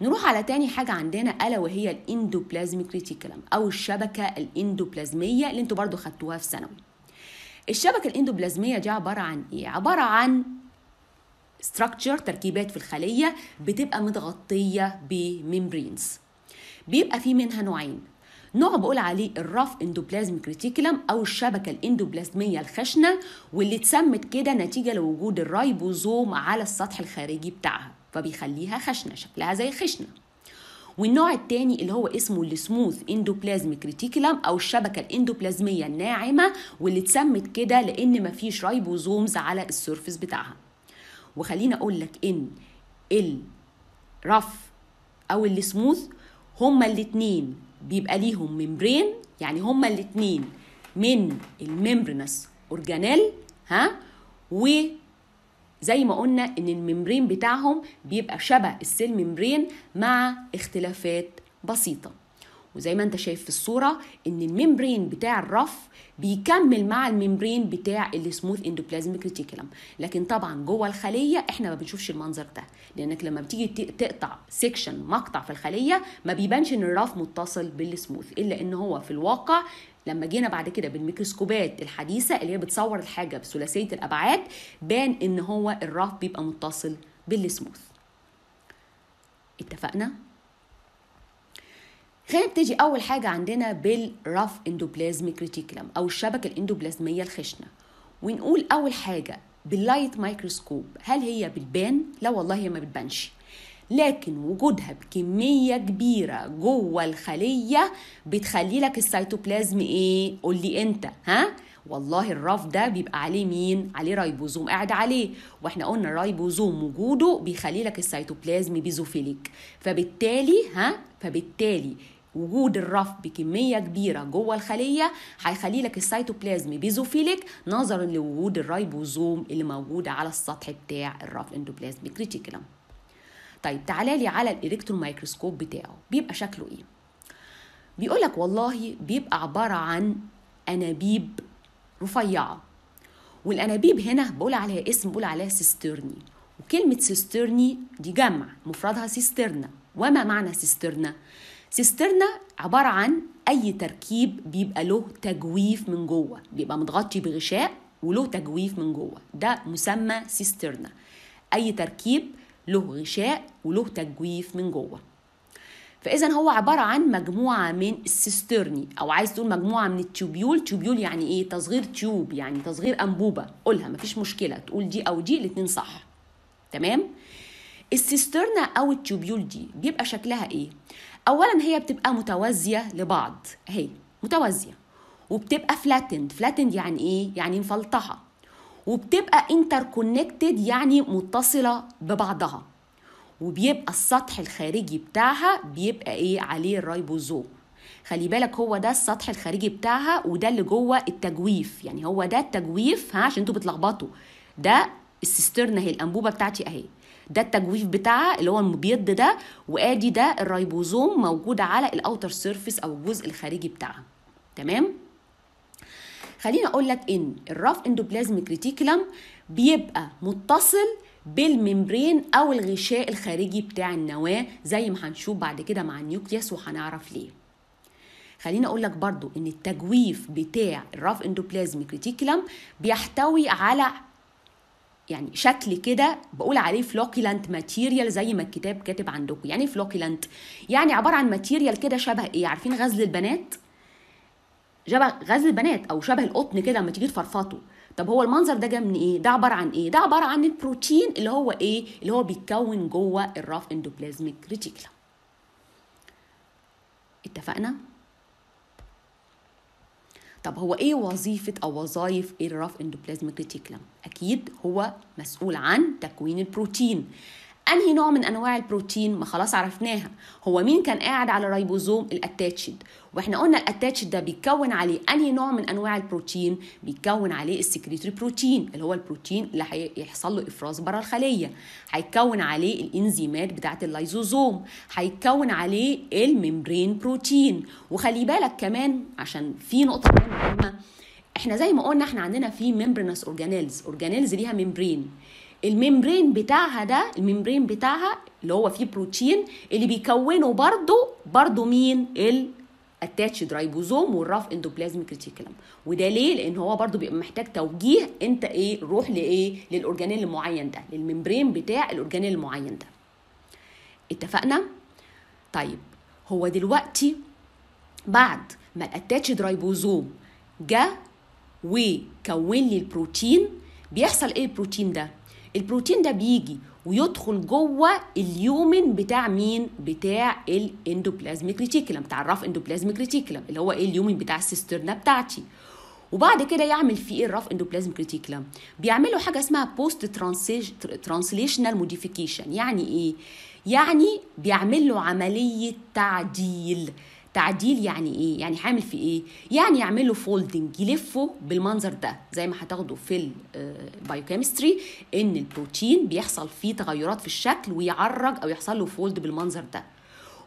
نروح على تاني حاجه عندنا الا وهي الاندوبلازميك ريتيكولم او الشبكه الاندوبلازميه اللي انتوا برضو خدتوها في ثانوي الشبكه الاندوبلازميه دي عباره عن ايه عباره عن structure تركيبات في الخليه بتبقى متغطيه بميمبرينز بيبقى في منها نوعين نوع بقول عليه الرف اندوبلازميك ريتيكولم او الشبكه الاندوبلازميه الخشنه واللي اتسمت كده نتيجه لوجود الرايبوزوم على السطح الخارجي بتاعها فبيخليها خشنة شكلها زي خشنة والنوع الثاني اللي هو اسمه السموث اندوبلازميك ريتيكولم او الشبكه الاندوبلازميه الناعمه واللي اتسمت كده لان مفيش رايبوزومز على السيرفس بتاعها وخليني اقول لك ان الرف او السموث هما الاتنين بيبقى ليهم ميمبرين يعني هما الاتنين من الميمبرينس اورجانيل ها و زي ما قلنا ان الممبرين بتاعهم بيبقى شبه السيل ممبرين مع اختلافات بسيطه وزي ما انت شايف في الصورة ان الممبرين بتاع الرف بيكمل مع الممبرين بتاع السموث اندوبلازميك ريتيكولم لكن طبعا جوه الخلية احنا ما بنشوفش المنظر ده لانك لما بتيجي تقطع سيكشن مقطع في الخلية ما بيبانش ان الرف متصل بالسموث الا ان هو في الواقع لما جينا بعد كده بالميكروسكوبات الحديثه اللي هي بتصور الحاجه بثلاثيه الابعاد بان ان هو الرف بيبقى متصل بالسموث اتفقنا خلينا نبتدي اول حاجه عندنا بالرف اندوبلازميك ريتيكلم او الشبكه الاندوبلازميه الخشنه ونقول اول حاجه باللايت مايكروسكوب هل هي بتبان لا والله هي ما بتبانش لكن وجودها بكمية كبيرة جوه الخلية بتخلي لك السيتوبلازم ايه قول لي انت ها والله الرف ده بيبقى عليه مين عليه رايبوزوم قاعد عليه واحنا قلنا الرايبوزوم وجوده بيخلي لك السيتوبلازم بيزوفيليك فبالتالي ها فبالتالي وجود الرف بكميه كبيره جوه الخليه هيخلي لك السيتوبلازم بيزوفيليك نظرا لوجود الرايبوزوم اللي موجود على السطح بتاع الرف اندوبلازميك ريتيكولم طيب تعالى لي على الالكترون مايكروسكوب بتاعه بيبقى شكله ايه بيقول لك والله بيبقى عباره عن انابيب رفيعه والانابيب هنا بقول عليها اسم بقول عليها سيسترني وكلمه سيسترني دي جمع مفردها سيسترنا وما معنى سيسترنا سيسترنا عباره عن اي تركيب بيبقى له تجويف من جوه بيبقى متغطي بغشاء وله تجويف من جوه ده مسمى سيسترنا اي تركيب له غشاء وله تجويف من جوه فاذا هو عباره عن مجموعه من السيسترني او عايز تقول مجموعه من التوبيول تيوبيول يعني ايه تصغير تيوب يعني تصغير انبوبه قولها مفيش مشكله تقول دي او دي الاثنين صح تمام السيسترنا او التوبيول دي بيبقى شكلها ايه اولا هي بتبقى متوازيه لبعض اهي متوازيه وبتبقى فلاتند فلاتند يعني ايه يعني مفلطحه وبتبقى انتر كونكتد يعني متصله ببعضها وبيبقى السطح الخارجي بتاعها بيبقى ايه عليه الريبوزوم خلي بالك هو ده السطح الخارجي بتاعها وده اللي جوه التجويف يعني هو ده التجويف ها عشان انتوا بتلخبطوا ده السيسترنا هي الانبوبه بتاعتي اهي ده التجويف بتاعها اللي هو المبيض ده وادي ده الريبوزوم موجود على الاوتر سيرفيس او الجزء الخارجي بتاعها تمام خليني اقول لك ان الراف اندوبلازميك ريتيكولم بيبقى متصل بالممبرين او الغشاء الخارجي بتاع النواه زي ما هنشوف بعد كده مع النيوكليوس وهنعرف ليه خليني اقول لك برضو ان التجويف بتاع الراف اندوبلازميك ريتيكولم بيحتوي على يعني شكل كده بقول عليه فلوكيلانت ماتيريال زي ما الكتاب كاتب عندكم يعني فلوكيلانت يعني عباره عن ماتيريال كده شبه ايه عارفين غزل البنات شبه غزل البنات او شبه القطن كده لما تيجي تفرفطه طب هو المنظر ده جاي من ايه ده عباره عن ايه ده عباره عن البروتين اللي هو ايه اللي هو بيتكون جوه الراف اندوبلازميك ريتيكولا اتفقنا طب هو ايه وظيفه او وظائف الراف اندوبلازميك ريتيكولم اكيد هو مسؤول عن تكوين البروتين انهي نوع من انواع البروتين ما خلاص عرفناها هو مين كان قاعد على ريبوزوم الاتاتشد واحنا قلنا الاتاتشد ده بيتكون عليه انهي نوع من انواع البروتين بيتكون عليه السكريتري بروتين اللي هو البروتين اللي هيحصل له افراز بره الخليه هيتكون عليه الانزيمات بتاعه اللايزوزوم هيتكون عليه الممبرين بروتين وخلي بالك كمان عشان في نقطه مهمه احنا زي ما قلنا احنا عندنا في ممبرينس اورجانيلز اورجانيلز ليها ممبرين الممبرين بتاعها ده الممبرين بتاعها اللي هو فيه بروتين اللي بيكونه برضو برضو مين ال اتاتشد رايبوزوم والراف اندوبلازميك ريتيكولم وده ليه لان هو برضو بيبقى محتاج توجيه انت ايه روح لايه للاورجانيل المعين ده للممبرين بتاع الاورجانيل المعين ده اتفقنا طيب هو دلوقتي بعد ما الاتاتش درايبوزوم جه وكون لي البروتين بيحصل ايه البروتين ده البروتين ده بيجي ويدخل جوه اليومن بتاع مين بتاع الاندوبلازميك ريتيكولم بتاع الرف اندوبلازميك ريتيكولم اللي هو ايه اليومن بتاع السيسترنا بتاعتي وبعد كده يعمل فيه ايه الرف اندوبلازميك ريتيكولم بيعملوا حاجه اسمها بوست ترانسليشنال موديفيكيشن يعني ايه يعني بيعمل له عمليه تعديل تعديل يعني ايه يعني هعمل فيه ايه يعني يعمل له فولدنج يلفه بالمنظر ده زي ما هتاخده في البايوكيمستري آه، ان البروتين بيحصل فيه تغيرات في الشكل ويعرج او يحصل له فولد بالمنظر ده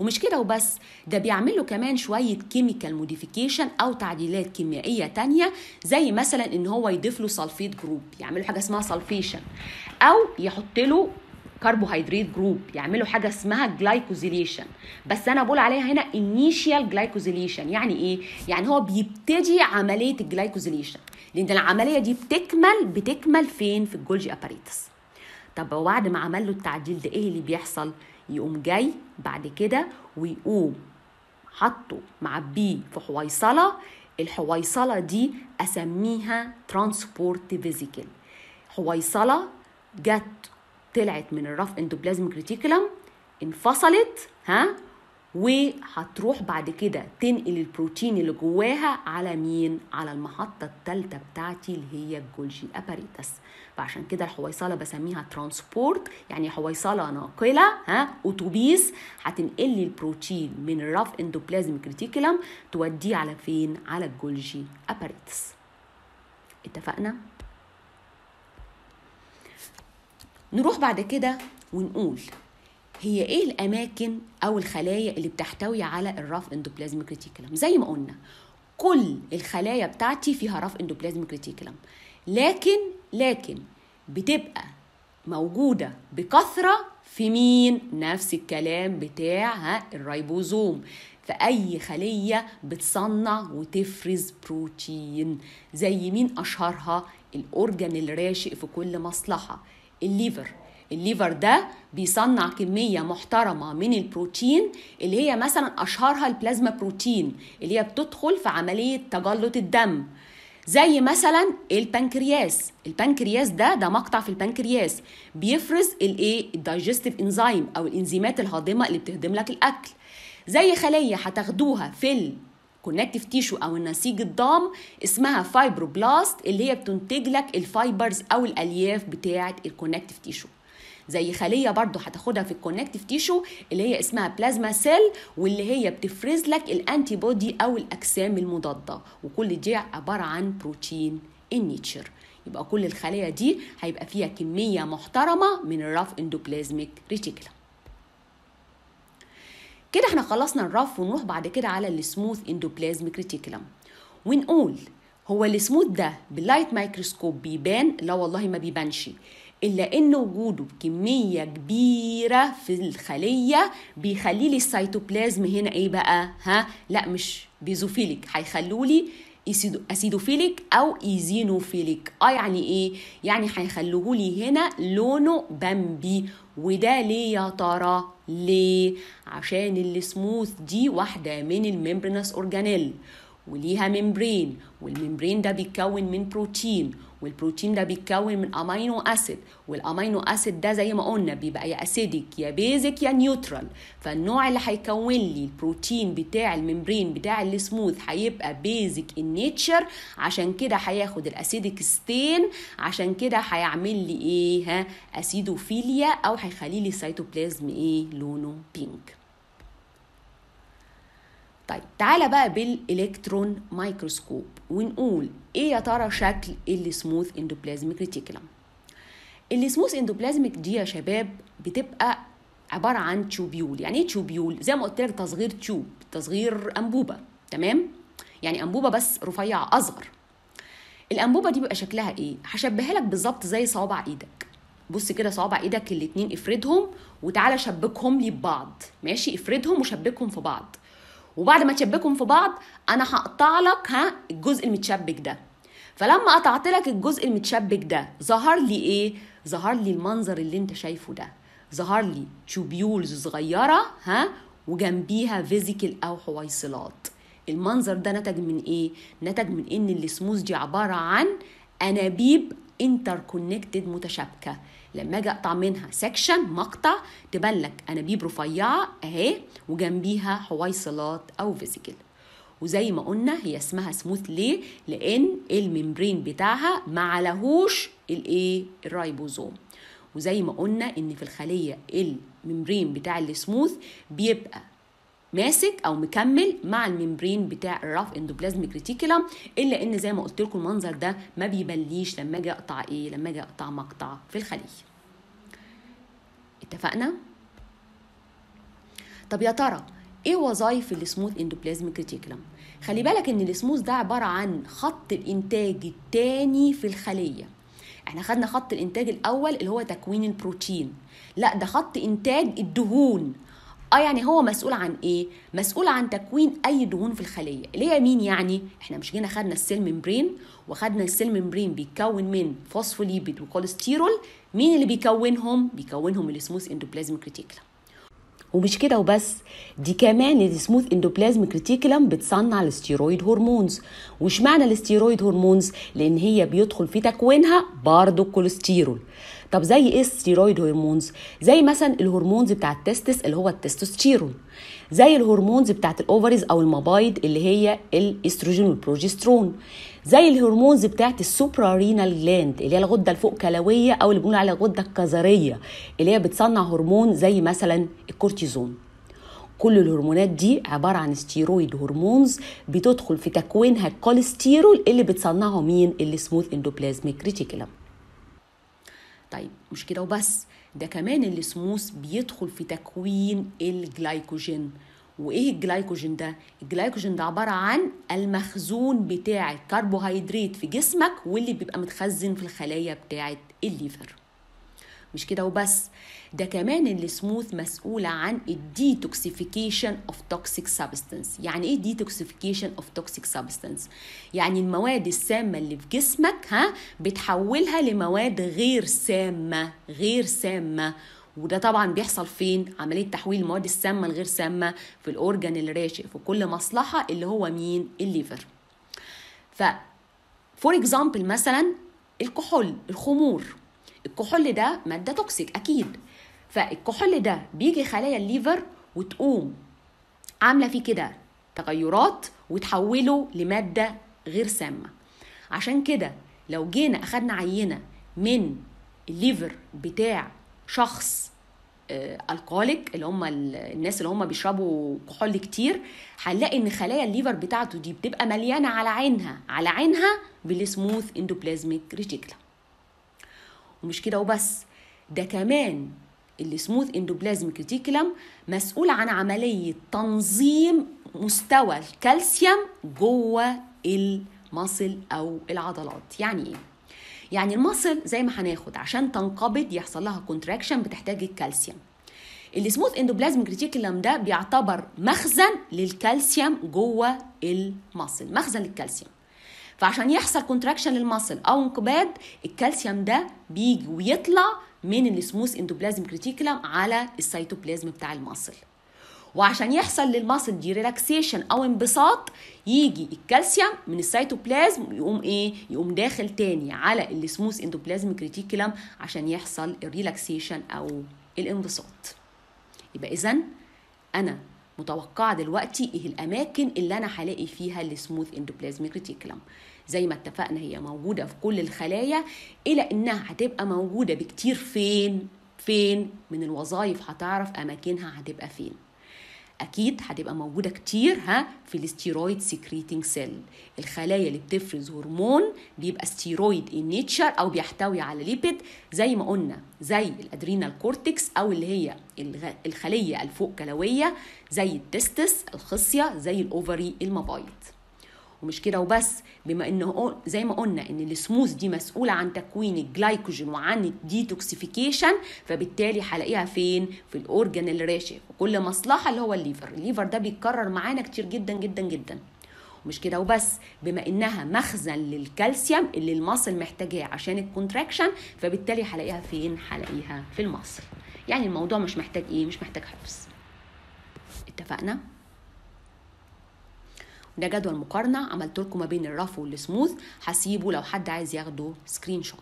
ومش كده وبس ده بيعمل له كمان شويه كيميكال موديفيكيشن او تعديلات كيميائيه تانية زي مثلا ان هو يضيف له سلفيت جروب يعمل له حاجه اسمها سلفيشن او يحط له كربوهيدرات جروب يعملوا حاجه اسمها جلايكوزيليشن بس انا بقول عليها هنا انيشال جلايكوزيليشن يعني ايه يعني هو بيبتدي عمليه الجلايكوزيليشن لان العمليه دي بتكمل بتكمل فين في الجولجي اباريتس طب وبعد ما عمل له التعديل ده ايه اللي بيحصل يقوم جاي بعد كده ويقوم حطه معبيه في حويصله الحويصله دي اسميها ترانسبورت فيزيكل حويصله جت طلعت من الرف اندوبلازميك ريتيكولم انفصلت ها وهتروح بعد كده تنقل البروتين اللي جواها على مين على المحطه الثالثه بتاعتي اللي هي الجولجي اباريتس فعشان كده الحويصله بسميها ترانسبورت يعني حويصله ناقله ها اتوبيس هتنقل لي البروتين من الرف اندوبلازميك ريتيكولم توديه على فين على الجولجي اباريتس اتفقنا نروح بعد كده ونقول هي ايه الاماكن او الخلايا اللي بتحتوي على الراف اندوبلازميك ريتيكولم زي ما قلنا كل الخلايا بتاعتي فيها راف اندوبلازميك ريتيكولم لكن لكن بتبقى موجوده بكثره في مين نفس الكلام بتاع الريبوزوم في اي خليه بتصنع وتفرز بروتين زي مين اشهرها الاورجن الراشق في كل مصلحه الليفر الليفر ده بيصنع كمية محترمة من البروتين اللي هي مثلا أشهرها البلازما بروتين اللي هي بتدخل في عملية تجلط الدم زي مثلا البنكرياس البنكرياس ده ده مقطع في البنكرياس بيفرز الايه الدايجستيف انزيم او الانزيمات الهاضمه اللي بتهضم لك الاكل زي خليه هتاخدوها في كونكتيف تيشو او النسيج الضام اسمها فايبروبلاست اللي هي بتنتج لك الفايبرز او الالياف بتاعه الكونكتيف تيشو زي خليه برضو هتاخدها في الكونكتيف تيشو اللي هي اسمها بلازما سيل واللي هي بتفرز لك الانتي بودي او الاجسام المضاده وكل دي عباره عن بروتين النيتشر يبقى كل الخلايا دي هيبقى فيها كميه محترمه من الراف اندوبلازميك ريتيكولم كده احنا خلصنا الرف ونروح بعد كده على السموث اندوبلازميك ريتيكولم ونقول هو السموث ده باللايت مايكروسكوب بيبان لا والله ما بيبانش الا ان وجوده بكميه كبيره في الخليه بيخلي لي السيتوبلازم هنا ايه بقى ها لا مش بيزوفيلك هيخلوا لي اسيدوفيليك او ايزينوفيليك اه يعني ايه يعني هيخلوه لي هنا لونه بامبي وده ليه يا ترى ليه عشان السموث دي واحده من الميمبرينس اورجانيل وليها ممبرين والممبرين ده بيتكون من بروتين والبروتين ده بيتكون من امينو اسيد والامينو اسيد ده زي ما قلنا بيبقى يا اسيدك يا بيزك يا نيوترال فالنوع اللي هيكون لي البروتين بتاع الممبرين بتاع السموث هيبقى بيزك ان نيتشر عشان كده هياخد الاسيدك ستين عشان كده هيعمل لي ايه ها اسيدوفيليا او هيخلي لي السيتوبلازم ايه لونه بينك طيب تعالى بقى بالالكترون مايكروسكوب ونقول ايه يا ترى شكل السموث اندوبلازميك ريتيكولم السموث اندوبلازميك دي يا شباب بتبقى عباره عن تيوبيول يعني ايه تيوبيول زي ما قلت لك تصغير تيوب تصغير انبوبه تمام يعني انبوبه بس رفيع اصغر الانبوبه دي بيبقى شكلها ايه هشبهها لك بالظبط زي صوابع ايدك بص كده صوابع ايدك الاتنين افردهم وتعالى شبكهم لي ببعض ماشي افردهم وشبكهم في بعض وبعد ما تشبكهم في بعض انا هقطع لك ها الجزء المتشبك ده فلما قطعت لك الجزء المتشبك ده ظهر لي ايه ظهر لي المنظر اللي انت شايفه ده ظهر لي تشوبيولز صغيره ها وجنبيها فيزيكال او حويصلات المنظر ده نتج من ايه نتج من ان السموز دي عباره عن انابيب انتر متشابكه لما اجي اقطع منها سكشن مقطع تبان لك انابيب رفيعه اهي وجنبيها حويصلات او فيزيكل وزي ما قلنا هي اسمها سموث ليه لان الممبرين بتاعها ما عليهوش الايه الرايبوزوم وزي ما قلنا ان في الخليه الممبرين بتاع السموث بيبقى ماسك او مكمل مع الممبرين بتاع الرف اندوبلازميك ريتيكولم الا ان زي ما قلت لكم المنظر ده ما بيبليش لما اجي اقطع ايه لما اجي اقطع مقطع في الخليه اتفقنا طب يا ترى ايه وظايف السموث اندوبلازميك ريتيكولم خلي بالك ان السموث ده عباره عن خط الانتاج الثاني في الخليه احنا خدنا خط الانتاج الاول اللي هو تكوين البروتين لا ده خط انتاج الدهون اه يعني هو مسؤول عن ايه مسؤول عن تكوين اي دهون في الخليه اللي هي مين يعني احنا مش جينا خدنا السيل ممبرين وخدنا السيل ممبرين بيتكون من فوسفوليبيد وكوليسترول مين اللي بيكونهم بيكونهم السموث اندوبلازميك ريتيكولم ومش كده وبس دي كمان السموث اندوبلازميك ريتيكولم بتصنع الستيرويد هرمونز وش معنى الستيرويد هرمونز لان هي بيدخل في تكوينها برضه الكوليسترول طب زي ايه الستيرويد هرمونز زي مثلا الهرمونز بتاع التستس اللي هو التستوستيرون زي الهرمونز بتاعه الاوفريز او المبايض اللي هي الاستروجين والبروجسترون زي الهرمونز بتاعه السوبرا رينال جلاند اللي هي الغده الفوق كلويه او اللي بنقول عليها الغده الكظريه اللي هي بتصنع هرمون زي مثلا الكورتيزون كل الهرمونات دي عبارة عن ستيرويد هرمونز بتدخل في تكوينها الكوليسترول اللي بتصنعه مين اللي سموث اندوبلازميك ريتيكولم طيب مش كده وبس ده كمان السموث بيدخل في تكوين الجلايكوجين وايه الجلايكوجين ده الجلايكوجين ده عباره عن المخزون بتاع الكربوهيدرات في جسمك واللي بيبقى متخزن في الخلايا بتاعه الليفر مش كده وبس ده كمان اللي سموث مسؤولة عن الديتوكسيفيكيشن اوف توكسيك سابستنس يعني ايه ديتوكسيفيكيشن اوف توكسيك سابستنس يعني المواد السامة اللي في جسمك ها بتحولها لمواد غير سامة غير سامة وده طبعا بيحصل فين عمليه تحويل المواد السامه لغير سامه في الاورجن الراشق في كل مصلحه اللي هو مين الليفر ف فور اكزامبل مثلا الكحول الخمور الكحول ده ماده توكسيك اكيد فالكحول ده بيجي خلايا الليفر وتقوم عامله فيه كده تغيرات وتحوله لماده غير سامه عشان كده لو جينا اخدنا عينه من الليفر بتاع شخص الكوليك آه، اللي هم الناس اللي هم بيشربوا كحول كتير هنلاقي ان خلايا الليفر بتاعته دي بتبقى مليانه على عينها على عينها بالسموث اندوبلازميك ريتيكلا ومش كده وبس ده كمان اللي سموث اندوبلازميك ريتيكولم مسؤول عن عمليه تنظيم مستوى الكالسيوم جوه المصل او العضلات يعني ايه يعني المصل زي ما هناخد عشان تنقبض يحصل لها كونتراكشن بتحتاج الكالسيوم السموث اندوبلازميك ريتيكولم ده بيعتبر مخزن للكالسيوم جوه المصل مخزن للكالسيوم فعشان يحصل كونتراكشن للمصل او انقباض الكالسيوم ده بيجي ويطلع من السموث اندوبلازم كريتيكولم على السيتوبلازم بتاع المصل وعشان يحصل للمصل دي ريلاكسيشن او انبساط يجي الكالسيوم من السيتوبلازم يقوم ايه يقوم داخل تاني على السموث اندوبلازم كريتيكولم عشان يحصل الريلاكسيشن او الانبساط يبقى اذا انا متوقعه دلوقتي ايه الاماكن اللي انا هلاقي فيها السموث اندوبلازميك ريتيكولم زي ما اتفقنا هي موجودة في كل الخلايا إلى إنها هتبقى موجودة بكتير فين فين من الوظائف هتعرف أماكنها هتبقى فين اكيد هتبقى موجوده كتير ها في الستيرويد سكريتنج سيل الخلايا اللي بتفرز هرمون بيبقى ستيرويد ان نيتشر او بيحتوي على ليبيد زي ما قلنا زي الادرينال كورتكس او اللي هي الخليه الفوق كلويه زي التستس الخصيه زي الاوفري المبايض ومش كده وبس بما انه زي ما قلنا ان السموث دي مسؤوله عن تكوين الجلايكوجين وعن الديتوكسيفيكيشن فبالتالي هلاقيها فين في الاورجن الراشي وكل مصلحه اللي هو الليفر الليفر ده بيتكرر معانا كتير جدا جدا جدا مش كده وبس بما انها مخزن للكالسيوم اللي المصل محتاجاه عشان الكونتراكشن فبالتالي هلاقيها فين هلاقيها في المصل يعني الموضوع مش محتاج ايه مش محتاج حفظ اتفقنا ده جدول مقارنه عملت لكم ما بين الرف والسموث هسيبه لو حد عايز ياخده سكرين شوت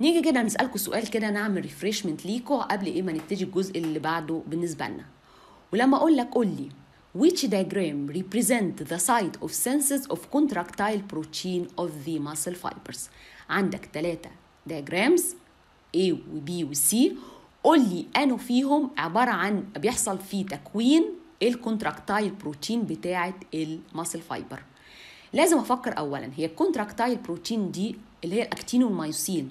نيجي كده نسالكم سؤال كده نعمل ريفريشمنت ليكوا قبل ايه ما نبتدي الجزء اللي بعده بالنسبه لنا ولما اقول لك قول لي which diagram represent the site of senses of contractile protein of the muscle fibers عندك ثلاثة diagrams A وB وC قول لي أنه فيهم عبارة عن بيحصل فيه تكوين الكونتراكتايل بروتين بتاعة الماسل فايبر لازم أفكر أولا هي الكونتراكتايل بروتين دي اللي هي الأكتين والمايوسين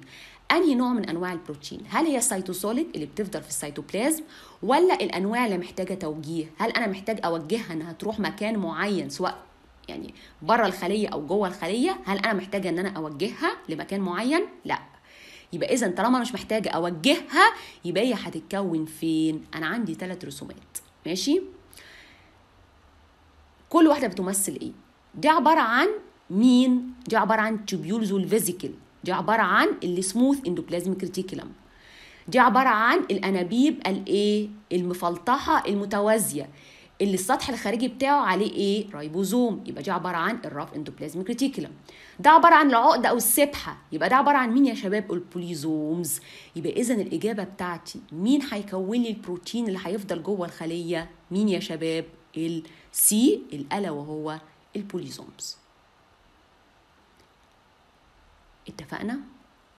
انهي نوع من انواع البروتين هل هي السيتوسوليد اللي بتفضل في السيتوبلازم ولا الانواع اللي محتاجه توجيه هل انا محتاج اوجهها انها تروح مكان معين سواء يعني بره الخليه او جوه الخليه هل انا محتاجه ان انا اوجهها لمكان معين لا يبقى اذا طالما مش محتاجه اوجهها يبقى هي هتتكون فين انا عندي ثلاث رسومات ماشي كل واحده بتمثل ايه دي عباره عن مين دي عباره عن تيوبيولز والفيزيكال دي عباره عن السموث اندوبلازميك ريتيكولم دي عباره عن الانابيب الايه المفلطحه المتوازيه اللي السطح الخارجي بتاعه عليه ايه رايبوزوم يبقى دي عباره عن الراف اندوبلازميك ريتيكولم ده عباره عن العقده او السبحه يبقى ده عباره عن مين يا شباب البوليزومز يبقى اذا الاجابه بتاعتي مين هيكون لي البروتين اللي هيفضل جوه الخليه مين يا شباب السي الالا وهو البوليزومز اتفقنا